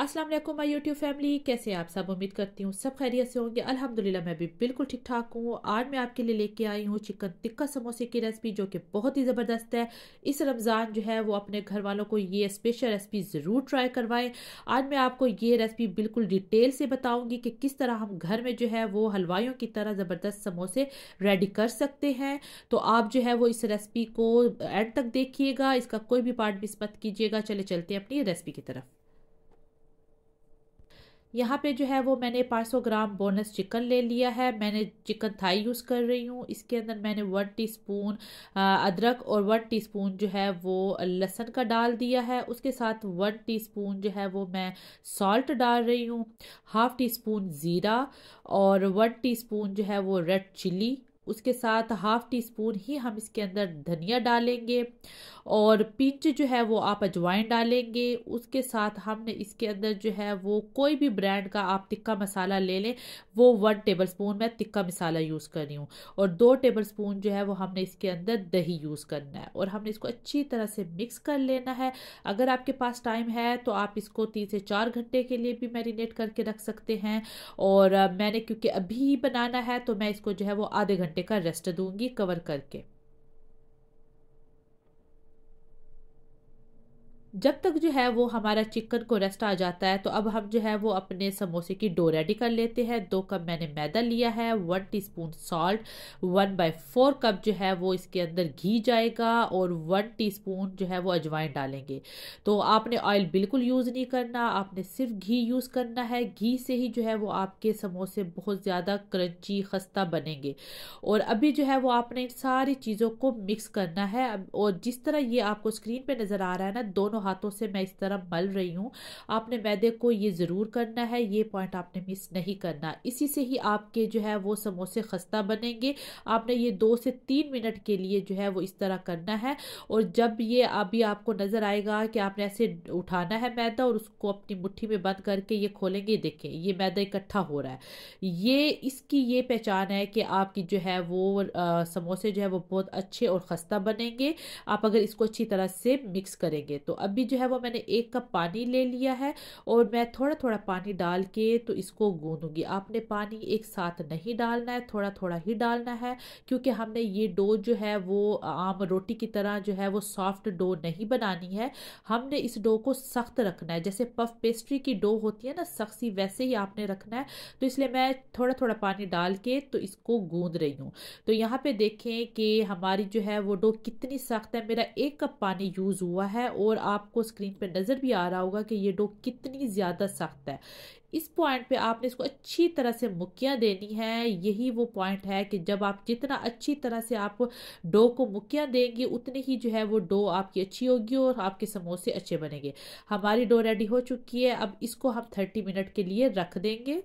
अस्सलाम वालेकुम my YouTube family कैसे आप सब उम्मीद करती हूँ सब खैरियत से होंगे अल्हम्दुलिल्लाह मैं भी बिल्कुल ठीक ठाक हूँ आज मैं आपके लिए लेके आई हूँ चिकन टिक्का समोसे की रेसिपी जो कि बहुत ही ज़बरदस्त है इस रमज़ान जो है वो अपने घर वालों को ये स्पेशल रेसिपी ज़रूर ट्राई करवाएं आज मैं आपको ये रेसिपी बिल्कुल डिटेल से बताऊँगी कि किस तरह हम घर में जो है वो हलवाइयों की तरह ज़बरदस्त समोसे रेडी कर सकते हैं तो आप जो है वो इस रेसिपी को एंड तक देखिएगा इसका कोई भी पार्ट मिस मत कीजिएगा चले चलते हैं अपनी रेसिपी की तरफ यहाँ पे जो है वो मैंने 500 ग्राम बोनस चिकन ले लिया है मैंने चिकन थाई यूज़ कर रही हूँ इसके अंदर मैंने वन टीस्पून अदरक और वन टीस्पून जो है वो लहसन का डाल दिया है उसके साथ वन टीस्पून जो है वो मैं सॉल्ट डाल रही हूँ हाफ़ टी स्पून ज़ीरा और वन टीस्पून जो है वो रेड चिली उसके साथ हाफ़ टी स्पून ही हम इसके अंदर धनिया डालेंगे और पिंच जो है वो आप अजवाइन डालेंगे उसके साथ हमने इसके अंदर जो है वो कोई भी ब्रांड का आप तिक्का मसाला ले लें वो वन टेबल स्पून मैं तिक्का मसाला यूज़ कर रही हूँ और दो टेबल स्पून जो है वो हमने इसके अंदर दही यूज़ करना है और हमने इसको अच्छी तरह से मिक्स कर लेना है अगर आपके पास टाइम है तो आप इसको तीन से चार घंटे के लिए भी मैरिनेट करके रख सकते हैं और मैंने क्योंकि अभी बनाना है तो मैं इसको जो है वो आधे घंटे का रेस्ट दूंगी कवर करके जब तक जो है वो हमारा चिकन को रेस्ट आ जाता है तो अब हम जो है वो अपने समोसे की डो रेडी कर लेते हैं दो कप मैंने मैदा लिया है one teaspoon salt one by four cup जो है वो इसके अंदर घी जाएगा और वन टीस्पून जो है वो अजवाइन डालेंगे तो आपने ऑयल बिल्कुल यूज़ नहीं करना आपने सिर्फ घी यूज़ करना है घी से ही जो है वो आपके समोसे बहुत ज़्यादा क्रंची खस्ता बनेंगे और अभी जो है वो आपने इन सारी चीज़ों को मिक्स करना है और जिस तरह ये आपको स्क्रीन पर नज़र आ रहा है ना दोनों दोनों हाथों से मैं इस तरह मल रही हूँ आपने मैदे को ये ज़रूर करना है ये पॉइंट आपने मिस नहीं करना इसी से ही आपके जो है वो समोसे खस्ता बनेंगे आपने ये दो से तीन मिनट के लिए जो है वो इस तरह करना है और जब ये अभी आपको नज़र आएगा कि आपने ऐसे उठाना है मैदा और उसको अपनी मुट्ठी में बंद करके ये खोलेंगे देखें ये मैदा इकट्ठा हो रहा है ये इसकी ये पहचान है कि आपकी जो है वो आ, समोसे जो है वो बहुत अच्छे और खस्ता बनेंगे आप अगर इसको अच्छी तरह से मिक्स करेंगे तो अब अभी जो है वो मैंने एक कप पानी ले लिया है और मैं थोड़ा थोड़ा पानी डाल के तो इसको गूंदूंगी आपने पानी एक साथ नहीं डालना है थोड़ा थोड़ा ही डालना है क्योंकि हमने ये डो जो है वो आम रोटी की तरह जो है वो सॉफ्ट डो नहीं बनानी है हमने इस डो को सख्त रखना है जैसे पफ पेस्ट्री की डो होती है ना सख्सी वैसे ही आपने रखना है तो इसलिए मैं थोड़ा थोड़ा पानी डाल के तो इसको गूंद रही हूँ तो यहाँ पे देखें कि हमारी जो है वो डो कितनी सख्त है मेरा एक कप पानी यूज़ हुआ है और आप आपको स्क्रीन पे नज़र भी आ रहा होगा कि ये डो कितनी ज़्यादा सख्त है इस पॉइंट पे आपने इसको अच्छी तरह से मुक्कियाँ देनी है यही वो पॉइंट है कि जब आप जितना अच्छी तरह से आप डो को मुक्या देंगे उतनी ही जो है वो डो आपकी अच्छी होगी और आपके समोसे अच्छे बनेंगे हमारी डो रेडी हो चुकी है अब इसको हम थर्टी मिनट के लिए रख देंगे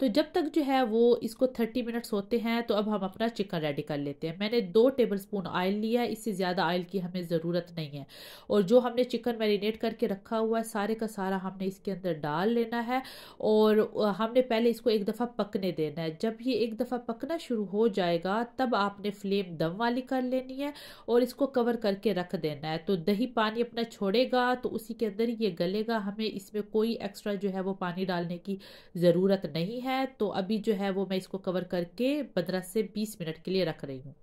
तो जब तक जो है वो इसको थर्टी मिनट्स होते हैं तो अब हम अपना चिकन रेडी कर लेते हैं मैंने दो टेबल स्पून ऑयल लिया है इससे ज़्यादा ऑयल की हमें ज़रूरत नहीं है और जो हमने चिकन मैरिनेट करके रखा हुआ है सारे का सारा हमने इसके अंदर डाल लेना है और हमने पहले इसको एक दफ़ा पकने देना है जब ये एक दफ़ा पकना शुरू हो जाएगा तब आपने फ्लेम दम वाली कर लेनी है और इसको कवर करके रख देना है तो दही पानी अपना छोड़ेगा तो उसी के अंदर ये गलेगा हमें इसमें कोई एक्स्ट्रा जो है वो पानी डालने की ज़रूरत नहीं नहीं है तो अभी जो है वो मैं इसको कवर करके पंद्रह से बीस मिनट के लिए रख रही हूँ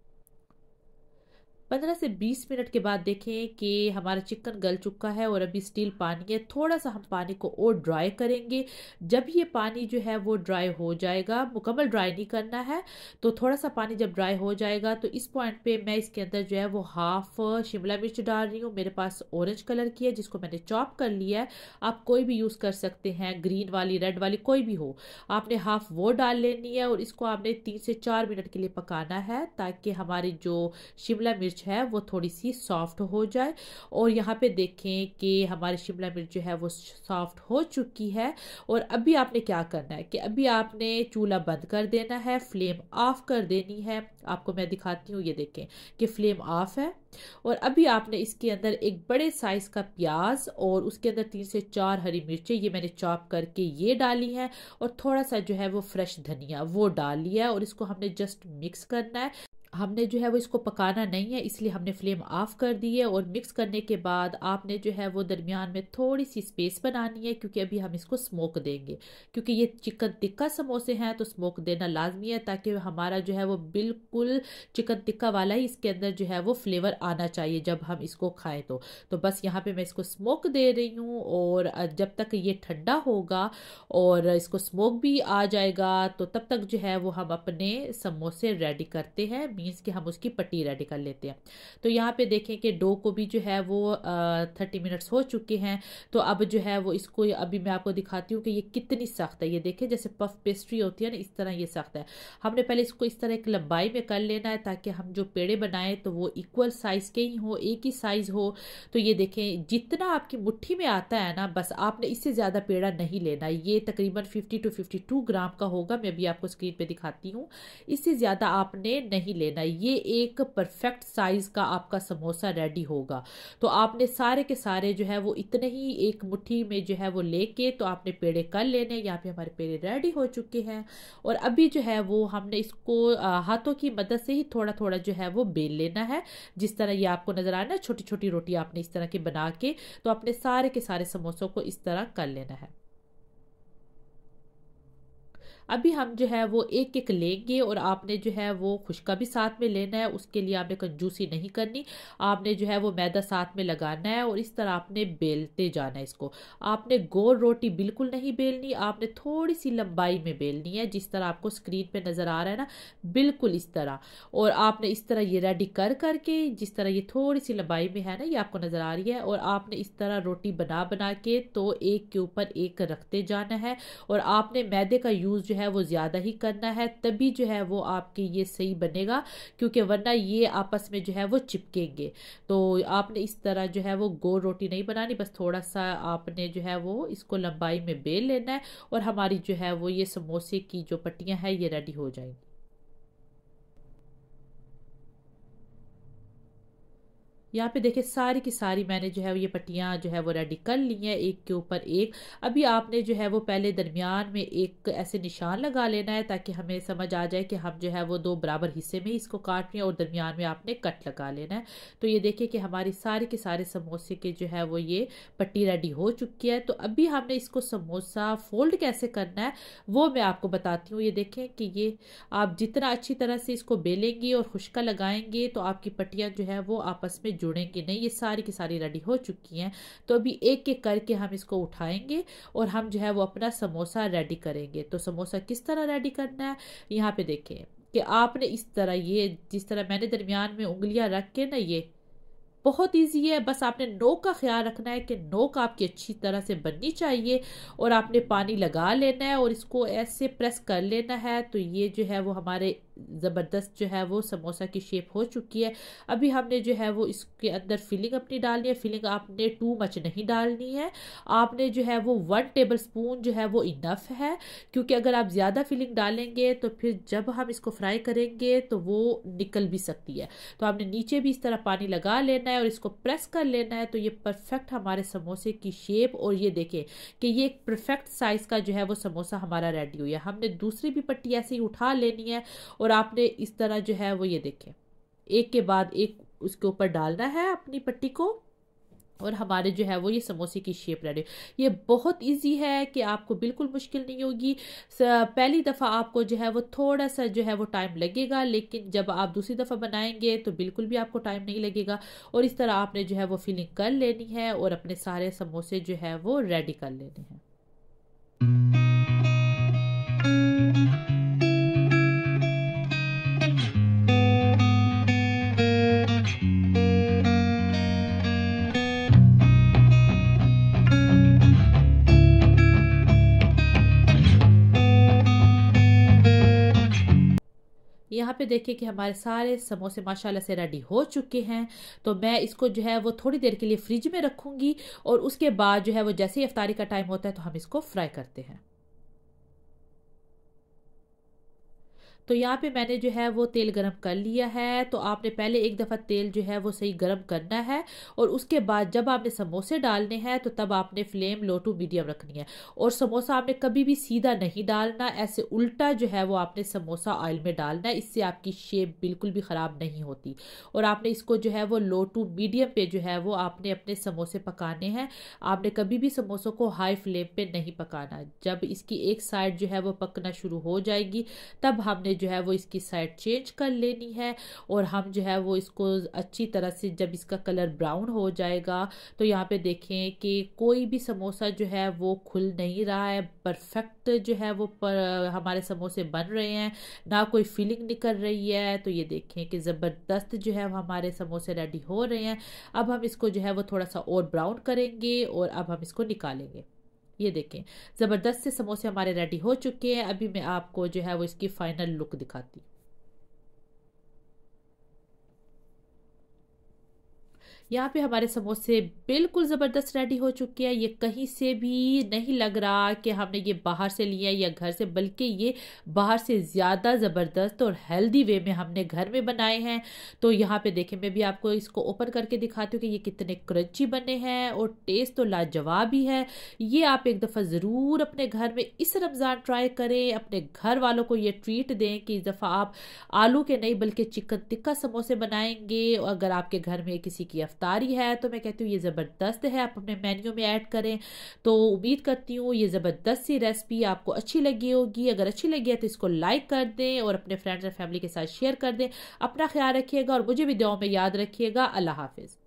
पंद्रह से बीस मिनट के बाद देखें कि हमारा चिकन गल चुका है और अभी स्टील पानी है थोड़ा सा हम पानी को और ड्राई करेंगे जब ये पानी जो है वो ड्राई हो जाएगा मुकम्मल ड्राई नहीं करना है तो थोड़ा सा पानी जब ड्राई हो जाएगा तो इस पॉइंट पे मैं इसके अंदर जो है वो हाफ शिमला मिर्च डाल रही हूँ मेरे पास ऑरेंज कलर की है जिसको मैंने चॉप कर लिया है आप कोई भी यूज़ कर सकते हैं ग्रीन वाली रेड वाली कोई भी हो आपने हाफ वो डाल लेनी है और इसको आपने तीन से चार मिनट के लिए पकाना है ताकि हमारी जो शिमला मिर्च है वो थोड़ी सी सॉफ्ट हो जाए और यहाँ पे देखें कि हमारी शिमला मिर्च जो है वो सॉफ्ट हो चुकी है और अभी आपने क्या करना है कि अभी आपने चूल्हा बंद कर देना है फ्लेम ऑफ़ कर देनी है आपको मैं दिखाती हूँ ये देखें कि फ्लेम ऑफ़ है और अभी आपने इसके अंदर एक बड़े साइज़ का प्याज और उसके अंदर तीन से चार हरी मिर्चें ये मैंने चॉप करके ये डाली हैं और थोड़ा सा जो है वो फ्रेश धनिया वो डाल लिया है और इसको हमने जस्ट मिक्स करना है हमने जो है वो इसको पकाना नहीं है इसलिए हमने फ्लेम ऑफ़ कर दी है और मिक्स करने के बाद आपने जो है वो दरमियान में थोड़ी सी स्पेस बनानी है क्योंकि अभी हम इसको स्मोक देंगे क्योंकि ये चिकन टिक्का समोसे हैं तो स्मोक देना लाजमी है ताकि हमारा जो है वो बिल्कुल चिकन टिक्का वाला ही इसके अंदर जो है वो फ्लेवर आना चाहिए जब हम इसको खाएँ तो, तो बस यहाँ पर मैं इसको स्मोक दे रही हूँ और जब तक ये ठंडा होगा और इसको स्मोक भी आ जाएगा तो तब तक जो है वो हम अपने समोसे रेडी करते हैं मीन्स कि हम उसकी पट्टी रेडी कर लेते हैं तो यहाँ पे देखें कि डो को भी जो है वो थर्टी मिनट्स हो चुके हैं तो अब जो है वो इसको अभी मैं आपको दिखाती हूँ कि ये कितनी सख्त है ये देखें जैसे पफ पेस्ट्री होती है ना इस तरह ये सख्त है हमने पहले इसको इस तरह एक लंबाई में कर लेना है ताकि हम जो पेड़े बनाएं तो वो इक्वल साइज़ के ही हो एक ही साइज़ हो तो ये देखें जितना आपकी मुट्ठी में आता है ना बस आपने इससे ज़्यादा पेड़ा नहीं लेना ये तकरीबन fifty two fifty two gram का होगा मैं भी आपको स्क्रीन पर दिखाती हूँ इससे ज़्यादा आपने नहीं लेना लेना ये एक परफेक्ट साइज़ का आपका समोसा रेडी होगा तो आपने सारे के सारे जो है वो इतने ही एक मुट्ठी में जो है वो लेके तो आपने पेड़े कर लेने यहाँ पे हमारे पेड़े रेडी हो चुके हैं और अभी जो है वो हमने इसको हाथों की मदद से ही थोड़ा थोड़ा जो है वो बेल लेना है जिस तरह ये आपको नज़र आना छोटी छोटी रोटी आपने इस तरह की बना के तो अपने सारे के सारे समोसों को इस तरह कर लेना है अभी हम जो है वो एक एक लेंगे और आपने जो है वो खुशका भी साथ में लेना है उसके लिए आपने कंजूसी नहीं करनी आपने जो है वो मैदा साथ में लगाना है और इस तरह आपने बेलते जाना है इसको आपने गोल रोटी बिल्कुल नहीं बेलनी आपने थोड़ी सी लंबाई में बेलनी है जिस तरह आपको स्क्रीन पर नज़र आ रहा है ना बिल्कुल इस तरह और आपने इस तरह ये रेडी कर करके जिस तरह ये थोड़ी सी लंबाई में है ना ये आपको नज़र आ रही है और आपने इस तरह रोटी बना बना के तो एक के ऊपर एक रखते जाना है और आपने मैदे का यूज़ जो है वो ज़्यादा ही करना है तभी जो है वो आपके ये सही बनेगा क्योंकि वरना ये आपस में जो है वो चिपकेंगे तो आपने इस तरह जो है वो गोल रोटी नहीं बनानी बस थोड़ा सा आपने जो है वो इसको लंबाई में बेल लेना है और हमारी जो है वो ये समोसे की जो पट्टियाँ हैं ये रेडी हो जाएंगी यहाँ पे देखें सारी की सारी मैंने जो है वो ये पट्टियाँ जो है वो रेडी कर ली हैं एक के ऊपर एक अभी आपने जो है वो पहले दरमियान में एक ऐसे निशान लगा लेना है ताकि हमें समझ आ जाए कि हम जो है वो दो बराबर हिस्से में इसको काट रहे हैं और दरमियान में आपने कट लगा लेना है तो ये देखिए कि हमारी सारे के सारे समोसे के जो है वो ये पट्टी रेडी हो चुकी है तो अभी हमने इसको समोसा फोल्ड कैसे करना है वो मैं आपको बताती हूँ ये देखें कि ये आप जितना अच्छी तरह से इसको बेलेंगी और खुशका लगाएंगे तो आपकी पट्टियाँ जो है वो आपस में जुड़ेंगे नहीं ये सारी की सारी रेडी हो चुकी हैं तो अभी एक एक करके हम इसको उठाएंगे और हम जो है वो अपना समोसा रेडी करेंगे तो समोसा किस तरह रेडी करना है यहाँ पे देखें कि आपने इस तरह ये जिस तरह मैंने दरमियान में उंगलियाँ रख के ना ये बहुत इजी है बस आपने नोक का ख्याल रखना है कि नोक आपकी अच्छी तरह से बननी चाहिए और आपने पानी लगा लेना है और इसको ऐसे प्रेस कर लेना है तो ये जो है वो हमारे ज़बरदस्त जो है वो समोसा की शेप हो चुकी है अभी हमने जो है वो इसके अंदर फिलिंग अपनी डालनी है फिलिंग आपने टू मच नहीं डालनी है आपने जो है वो वन टेबल स्पून जो है वो इनफ है क्योंकि अगर आप ज़्यादा फिलिंग डालेंगे तो फिर जब हम इसको फ्राई करेंगे तो वो निकल भी सकती है तो आपने नीचे भी इस तरह पानी लगा लेना है और इसको प्रेस कर लेना है तो ये परफेक्ट हमारे समोसे की शेप और ये देखें कि ये एक परफेक्ट साइज़ का जो है वो समोसा हमारा रेडी हुआ है हमने दूसरी भी पट्टी ऐसे ही उठा लेनी है और और आपने इस तरह जो है वो ये देखें एक के बाद एक उसके ऊपर डालना है अपनी पट्टी को और हमारे जो है वो ये समोसे की शेप रेडी ये बहुत इजी है कि आपको बिल्कुल मुश्किल नहीं होगी पहली दफ़ा आपको जो है वो थोड़ा सा जो है वो टाइम लगेगा लेकिन जब आप दूसरी दफ़ा बनाएंगे तो बिल्कुल भी आपको टाइम नहीं लगेगा और इस तरह आपने जो है वो फिलिंग कर लेनी है और अपने सारे समोसे जो है वो रेडी कर लेने हैं यहाँ पे देखें कि हमारे सारे समोसे माशाल्लाह से रेडी हो चुके हैं तो मैं इसको जो है वो थोड़ी देर के लिए फ्रिज में रखूँगी और उसके बाद जो है वो जैसे ही अफ्तारी का टाइम होता है तो हम इसको फ्राई करते हैं तो यहाँ पे मैंने जो है वो तेल गरम कर लिया है तो आपने पहले एक दफ़ा तेल जो है वो सही गरम करना है और उसके बाद जब आपने समोसे डालने हैं तो तब आपने फ्लेम लो टू मीडियम रखनी है और समोसा आपने कभी भी सीधा नहीं डालना ऐसे उल्टा जो है वो आपने समोसा ऑयल में डालना है इससे आपकी शेप बिल्कुल भी ख़राब नहीं होती और आपने इसको जो है वो लो टू मीडियम पर जो है वो आपने अपने समोसे पकाने हैं आपने कभी भी समोसों को हाई फ्लेम पर नहीं पकाना जब इसकी एक साइड जो है वो पकना शुरू हो जाएगी तब हमने हमने जो है वो इसकी साइड चेंज कर लेनी है और हम जो है वो इसको अच्छी तरह से जब इसका कलर ब्राउन हो जाएगा तो यहाँ पे देखें कि कोई भी समोसा जो है वो खुल नहीं रहा है परफेक्ट जो है वो पर हमारे समोसे बन रहे हैं ना कोई फीलिंग निकल रही है तो ये देखें कि ज़बरदस्त जो है हमारे समोसे रेडी हो रहे हैं अब हम इसको जो है वो थोड़ा सा और ब्राउन करेंगे और अब हम इसको निकालेंगे ये देखें ज़बरदस्त से समोसे हमारे रेडी हो चुके हैं अभी मैं आपको जो है वो इसकी फ़ाइनल लुक दिखाती हूँ यहाँ पे हमारे समोसे बिल्कुल ज़बरदस्त रेडी हो चुके हैं ये कहीं से भी नहीं लग रहा कि हमने ये बाहर से लिया या घर से बल्कि ये बाहर से ज़्यादा ज़बरदस्त और हेल्दी वे में हमने घर में बनाए हैं तो यहाँ पे देखें मैं भी आपको इसको ओपन करके दिखाती हूँ कि ये कितने क्रंची बने हैं और टेस्ट तो लाजवाब ही है ये आप एक दफ़ा ज़रूर अपने घर में इस रमज़ान ट्राई करें अपने घर वालों को ये ट्रीट दें कि इस दफ़ा आप आलू के नहीं बल्कि चिकन टिक्का समोसे बनाएंगे और अगर आपके घर में किसी की रफ्तारी है तो मैं कहती हूँ ये ज़बरदस्त है आप अपने मेन्यू में ऐड करें तो उम्मीद करती हूँ ये ज़बरदस्त सी रेसिपी आपको अच्छी लगी होगी अगर अच्छी लगी है तो इसको लाइक कर दें और अपने फ्रेंड्स और फैमिली के साथ शेयर कर दें अपना ख्याल रखिएगा और मुझे भी दुआओं में याद रखिएगा अल्लाह हाफिज़